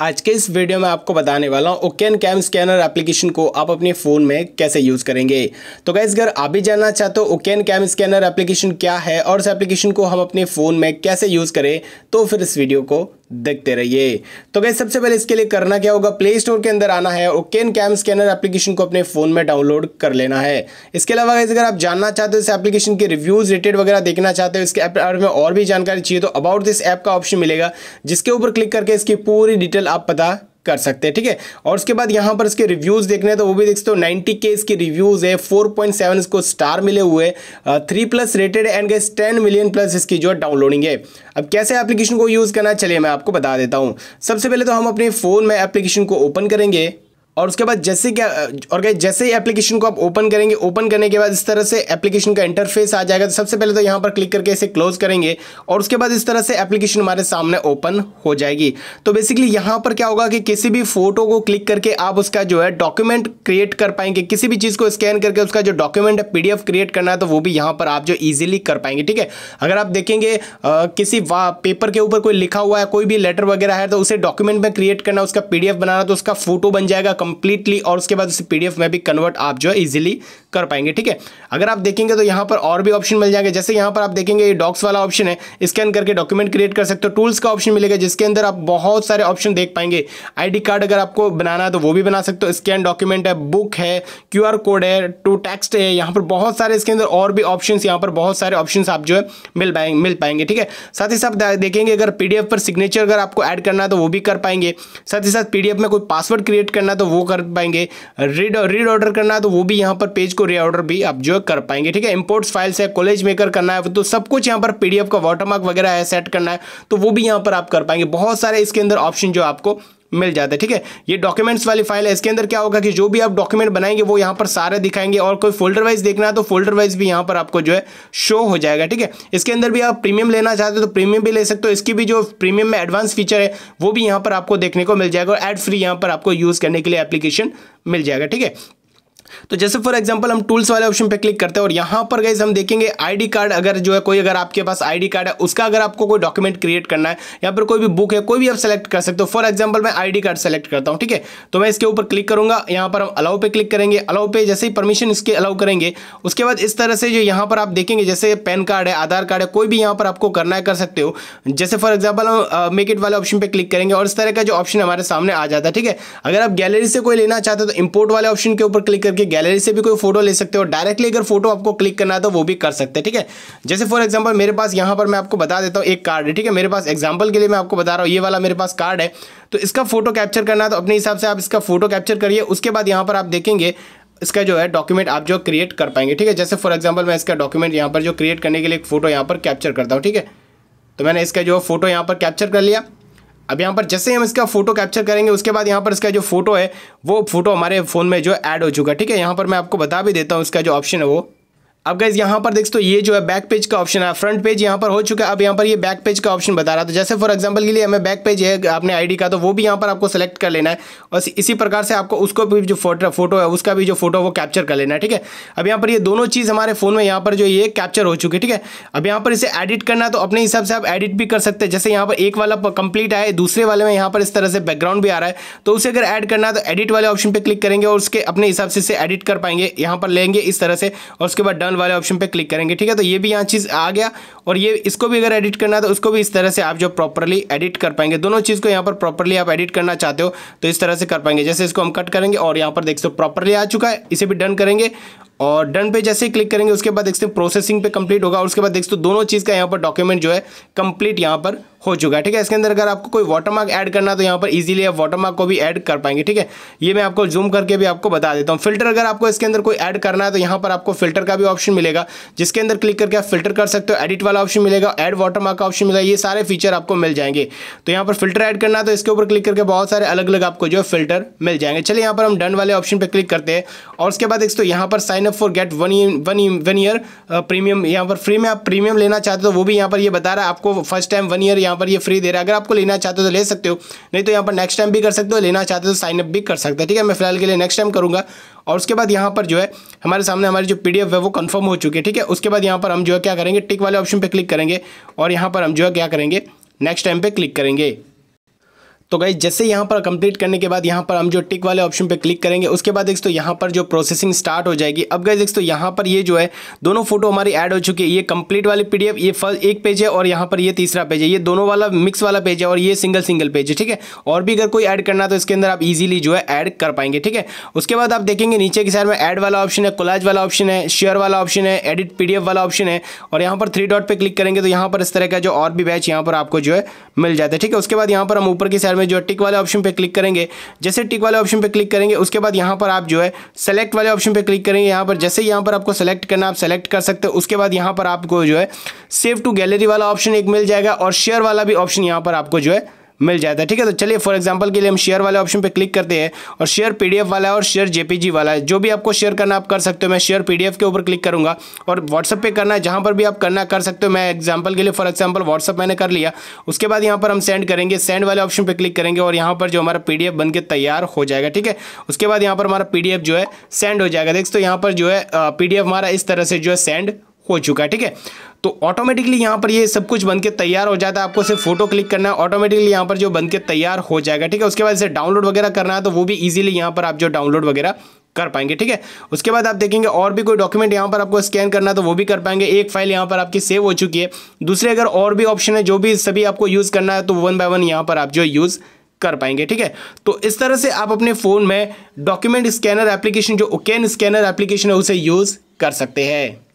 आज के इस वीडियो में आपको बताने वाला हूँ ओकेन कैम स्कैनर एप्लीकेशन को आप अपने फ़ोन में कैसे यूज़ करेंगे तो गैस अगर आप भी जानना चाहते हो ओकेन कैम स्कैनर एप्लीकेशन क्या है और इस एप्लीकेशन को हम अपने फ़ोन में कैसे यूज़ करें तो फिर इस वीडियो को देखते रहिए तो गई सबसे पहले इसके लिए करना क्या होगा प्ले स्टोर के अंदर आना है और केन कैम स्कैनर एप्लीकेशन को अपने फ़ोन में डाउनलोड कर लेना है इसके अलावा अगर आप जानना चाहते हो इस एप्लीकेशन के रिव्यूज़ रेटेड वगैरह देखना चाहते हो इसके ऐप में और भी जानकारी चाहिए तो अबाउट दिस ऐप का ऑप्शन मिलेगा जिसके ऊपर क्लिक करके इसकी पूरी डिटेल आप पता कर सकते हैं ठीक है और उसके बाद यहाँ पर इसके रिव्यूज़ देखने तो वो भी देख सकते हो नाइन्टी के इसके रिव्यूज़ है फोर पॉइंट सेवन इसको स्टार मिले हुए three plus rated and guess ten million plus इसकी जो डाउनलोडिंग है अब कैसे एप्लीकेशन को यूज़ करना चलिए मैं आपको बता देता हूँ सबसे पहले तो हम अपने फ़ोन में एप्लीकेशन को ओपन करेंगे और उसके बाद जैसे क्या और गाइस जैसे ही एप्लीकेशन को आप ओपन करेंगे ओपन करने के बाद इस तरह से एप्लीकेशन का इंटरफेस आ जाएगा तो सबसे पहले तो यहाँ पर क्लिक करके इसे क्लोज करेंगे और उसके बाद इस तरह से एप्लीकेशन हमारे सामने ओपन हो जाएगी तो बेसिकली यहाँ पर क्या होगा कि किसी भी फोटो को क्लिक करके आप उसका जो है डॉक्यूमेंट क्रिएट कर पाएंगे किसी भी चीज़ को स्कैन करके उसका जो डॉक्यूमेंट है पीडीएफ क्रिएट करना है तो वो भी यहाँ पर आप जो ईजिली कर पाएंगे ठीक है अगर आप देखेंगे किसी पेपर के ऊपर कोई लिखा हुआ है कोई भी लेटर वगैरह है तो उसे डॉक्यूमेंट में क्रिएट करना उसका पीडीएफ बनाना तो उसका फोटो बन जाएगा कंप्लीटली और उसके बाद उसे पीडीएफ में भी कन्वर्ट आप जो है इजीली कर पाएंगे ठीक है अगर आप देखेंगे तो यहाँ पर और भी ऑप्शन मिल जाएंगे जैसे यहाँ पर आप देखेंगे ये डॉक्स वाला ऑप्शन है स्कैन करके डॉक्यूमेंट क्रिएट कर सकते हो टूल्स का ऑप्शन मिलेगा जिसके अंदर आप बहुत सारे ऑप्शन देख पाएंगे आई कार्ड अगर आपको बनाना है तो वो भी बना सकते हो स्कैन डॉक्यूमेंट है बुक है क्यू कोड है टू टेक्स्ट है यहाँ पर बहुत सारे इसके अंदर और भी ऑप्शन यहाँ पर बहुत सारे ऑप्शन आप जो है मिल पाएंगे मिल पाएंगे ठीक है साथ ही साथ देखेंगे अगर पी पर सिग्नेचर अगर आपको ऐड करना है तो वो भी कर पाएंगे साथ ही साथ पीडीएफ में कोई पासवर्ड क्रिएट करना है तो वो कर पाएंगे रीड रीड ऑर्डर करना है तो वो भी यहाँ पर पेज इसको रीऑर्डर भी आप जो कर पाएंगे ठीक है इंपोर्ट्स फाइल्स है कॉलेज मेकर करना है तो सब कुछ यहाँ पर पीडीएफ का वाटरमार्क वगैरह है सेट करना है तो वो भी यहाँ पर आप कर पाएंगे बहुत सारे इसके अंदर ऑप्शन जो आपको मिल जाता है ठीक है ये डॉक्यूमेंट्स वाली फाइल है इसके अंदर क्या होगा कि जो भी आप डॉक्यूमेंट बनाएंगे वो यहाँ पर सारे दिखाएंगे और कोई फोल्डर वाइज देखना है तो फोल्डर वाइज भी यहाँ पर आपको जो है शो हो जाएगा ठीक है इसके अंदर भी आप प्रीमियम लेना चाहते हो तो प्रीमियम भी ले सकते हो इसकी भी जो प्रीमियम में एडवांस फीचर है वो भी यहाँ पर आपको देखने को मिल जाएगा और एड फ्री यहाँ पर आपको यूज़ करने के लिए एप्लीकेशन मिल जाएगा ठीक है तो जैसे फॉर एग्जांपल हम टूल्स वाले ऑप्शन पे क्लिक करते हैं और यहाँ पर गए हम देखेंगे आईडी कार्ड अगर जो है कोई अगर आपके पास आईडी कार्ड है उसका अगर आपको कोई डॉक्यूमेंट क्रिएट करना है या फिर कोई भी बुक है कोई भी आप सेलेक्ट कर सकते हो फॉर एग्जाम्पल मैं आईडी कार्ड सेलेक्ट करता हूँ ठीक है तो मैं इसके ऊपर क्लिक करूँगा यहाँ पर हम अलाउ पे क्लिक करेंगे अलाउ पे जैसे ही परमिशन इसके अलाउ करेंगे उसके बाद इस तरह से जो यहाँ पर आप देखेंगे जैसे पैन कार्ड है आधार कार्ड है कोई भी यहाँ पर आपको करना है कर सकते हो जैसे फॉर एग्जाम्पल हम मेक इट वाले ऑप्शन पर क्लिक करेंगे और इस तरह का जो ऑप्शन हमारे सामने आ जाता है ठीक है अगर आप गैलरी से कोई लेना चाहते हो तो इम्पोर्ट वाले ऑप्शन के ऊपर क्लिक करके गैलरी से भी कोई फोटो ले सकते हो डायरेक्टली अगर फोटो आपको क्लिक करना है तो वो भी कर सकते हैं ठीक है जैसे फॉर एग्जाम्पल मेरे पास यहाँ पर मैं आपको बता देता हूँ एक कार्ड है ठीक है मेरे पास एग्जाम्पल के लिए मैं आपको बता रहा हूँ ये वाला मेरे पास कार्ड है तो इसका फोटो कैप्चर करना है तो अपने हिसाब से आप इसका फोटो कैप्चर करिए उसके बाद यहाँ पर आप देखेंगे इसका जो है डॉक्यूमेंट आप जो क्रिएट कर पाएंगे ठीक है जैसे फॉर एग्जाम्पल मैं इसका डॉक्यूमेंट यहाँ पर जो क्रिएट करने के लिए एक फोटो यहाँ पर कैप्चर करता हूँ ठीक है तो मैंने इसका जो फोटो यहाँ पर कैप्चर कर लिया अब यहाँ पर जैसे हम इसका फोटो कैप्चर करेंगे उसके बाद यहाँ पर इसका जो फोटो है वो फोटो हमारे फ़ोन में जो ऐड हो चुका ठीक है यहाँ पर मैं आपको बता भी देता हूँ इसका जो ऑप्शन है वो अब गाइज यहाँ पर देख तो ये जो है बैक पेज का ऑप्शन है फ्रंट पेज यहाँ पर हो चुका है अब यहाँ पर ये बैक पेज का ऑप्शन बता रहा था जैसे फॉर एग्जाम्पल के लिए हमें बैक पेज है अपने आईडी का तो वो भी यहाँ पर आपको सेलेक्ट कर लेना है और इसी प्रकार से आपको उसको भी जो फोटो फोटो है उसका भी जो फोटो वो कैप्चर कर लेना है ठीक है अब यहाँ पर ये दोनों चीज़ हमारे फ़ोन में यहाँ पर जो ये कैप्चर हो चुकी है ठीक है अब यहाँ पर इसे एडिट करना है तो अपने हिसाब से आप एडिट भी कर सकते हैं जैसे यहाँ पर एक वाला कंप्लीट आए दूसरे वाले में यहाँ पर इस तरह से बैकग्राउंड भी आ रहा है तो उसे अगर ऐड करना है तो एडिट वाले ऑप्शन पर क्लिक करेंगे और उसके अपने हिसाब से इसे एडिट कर पाएंगे यहाँ पर लेंगे इस तरह से और उसके बाद डन वाले ऑप्शन पे क्लिक करेंगे ठीक है तो ये भी यहाँ चीज़ आ गया और ये इसको भी अगर एडिट करना है तो उसको भी इस तरह से आप जो प्रॉपरली एडिट कर पाएंगे दोनों चीज़ को यहाँ पर प्रॉपरली आप एडिट करना चाहते हो तो इस तरह से कर पाएंगे जैसे इसको हम कट करेंगे और यहाँ पर देख सो प्रॉपरली आ चुका है इसे भी डन करेंगे और डन पे जैसे ही क्लिक करेंगे उसके बाद देखते हैं प्रोसेसिंग पे कंप्लीट होगा और उसके बाद देखते हैं दोनों चीज़ का यहाँ पर डॉक्यूमेंट जो है कंप्लीट यहाँ पर हो चुका है ठीक है इसके अंदर अगर आपको कोई वाटरमार्क ऐड करना तो यहाँ पर इजीली आप वाटरमार्क को भी ऐड कर पाएंगे ठीक है ये मैं आपको जूम करके भी आपको बता देता हूँ फिल्टर अगर आपको इसके अंदर कोई ऐड करना है तो यहाँ पर आपको फिल्टर का भी ऑप्शन मिलेगा जिसके अंदर क्लिक करके आप फिल्टर कर सकते हो एडिट वाला ऑप्शन मिलेगा वाटर मार्क का ऑप्शन मिलेगा ये सारे फीचर आपको मिल जाएंगे तो यहाँ पर फिल्टर ऐड करना तो इसके ऊपर क्लिक करके बहुत सारे अलग अलग आपको जो है फिल्टर मिल जाएंगे चलिए यहाँ पर हम डन वाले ऑप्शन पर क्लिक करते हैं और उसके बाद देखते यहाँ पर sign sign up for get one one one year premium यहाँ पर फ्री में आप प्रीमियम लेना चाहते हो वो भी यहाँ पर ये बता रहा है आपको फर्स्ट टाइम वन ईयर यहाँ पर ये फ्री दे रहा है अगर आपको लेना चाहते हो तो ले सकते हो नहीं तो यहाँ पर नेक्स्ट टाइम भी कर सकते हो लेना चाहते हो तो साइनअप भी कर सकते हैं ठीक है मैं फिलहाल के लिए नेक्स्ट टाइम करूँगा और उसके बाद यहाँ पर जो है हमारे सामने हमारी जो पी है वो कन्फर्म हो चुकी है ठीक है उसके बाद यहाँ पर हम जो है क्या करेंगे टिक वाले ऑप्शन पर क्लिक करेंगे और यहाँ पर हम जो है क्या करेंगे नेक्स्ट टाइम पर क्लिक करेंगे तो गई जैसे यहाँ पर कंप्लीट करने के बाद यहाँ पर हम जो टिक वाले ऑप्शन पे क्लिक करेंगे उसके बाद एक तो यहाँ पर जो प्रोसेसिंग स्टार्ट हो जाएगी अब गई देखो तो यहाँ पर ये जो है दोनों फोटो हमारी ऐड हो चुकी है ये कंप्लीट वाली पीडीएफ ये फर्स्ट एक पेज है और यहाँ पर ये तीसरा पेज है ये दोनों वाला मिक्स वाला पेज है और ये सिंगल सिंगल पेज है ठीक है और भी अगर कोई ऐड करना तो इसके अंदर आप ईजिली जो है ऐड कर पाएंगे ठीक है उसके बाद आप देखेंगे नीचे की साइड में एड वाला ऑप्शन है कोलाज वाला ऑप्शन है शेयर वाला ऑप्शन है एडिट पी वाला ऑप्शन है और यहाँ पर थ्री डॉट पर क्लिक करेंगे तो यहाँ पर इस तरह का जो और भी बैच यहाँ पर आपको जो है मिल जाता है ठीक है उसके बाद यहाँ पर हम ऊपर की साइड में जो टिक वाले ऑप्शन पे क्लिक करेंगे जैसे टिक वाले ऑप्शन पे क्लिक करेंगे उसके बाद यहाँ पर आप जो है सेलेक्ट वाले ऑप्शन पे क्लिक करेंगे यहाँ पर जैसे यहाँ पर आपको सेलेक्ट करना आप सेलेक्ट कर सकते हो उसके बाद यहाँ पर आपको जो है सेव टू गैलरी वाला ऑप्शन एक मिल जाएगा और शेयर वाला भी ऑप्शन यहाँ पर आपको जो है मिल जाता है ठीक है तो चलिए फॉर एग्जाम्पल के लिए हम शेयर वाले ऑप्शन पर क्लिक करते हैं और शेयर पीडीएफ वाला है और शेयर जेपीजी वाला है जो भी आपको शेयर करना आप कर सकते हो मैं शेयर पीडीएफ के ऊपर क्लिक करूँगा और व्हाट्सअप पर करना है जहाँ पर भी आप करना कर सकते हो मैं एग्जाम्पल के लिए फॉर एग्जाम्पल व्हाट्सअप मैंने कर लिया उसके बाद यहाँ पर हम सेंड करेंगे सेंड वाले ऑप्शन पर क्लिक करेंगे और यहाँ पर जो हमारा पी बन तैयार हो जाएगा ठीक है उसके बाद यहाँ पर हमारा पी जो है सेंड हो जाएगा देख तो यहाँ पर जो है पी हमारा इस तरह से जो है सेंड हो चुका है ठीक है तो ऑटोमेटिकली यहाँ पर ये सब कुछ बन के तैयार हो जाता है आपको सिर्फ फोटो क्लिक करना है ऑटोमेटिकली यहाँ पर जो बन के तैयार हो जाएगा ठीक है उसके बाद इसे डाउनलोड वगैरह करना है तो वो भी ईजिली यहाँ पर आप जो डाउनलोड वगैरह कर पाएंगे ठीक है उसके बाद आप देखेंगे और भी कोई डॉक्यूमेंट यहाँ पर आपको स्कैन करना तो वो भी कर पाएंगे एक फाइल यहाँ पर आपकी सेव हो चुकी है दूसरे अगर और भी ऑप्शन है जो भी सभी आपको यूज़ करना है तो वन बाय वन यहाँ पर आप जो यूज़ कर पाएंगे ठीक है तो इस तरह से आप अपने फ़ोन में डॉक्यूमेंट स्कैनर एप्लीकेशन जो ओकेन स्कैनर एप्लीकेशन है उसे यूज़ कर सकते हैं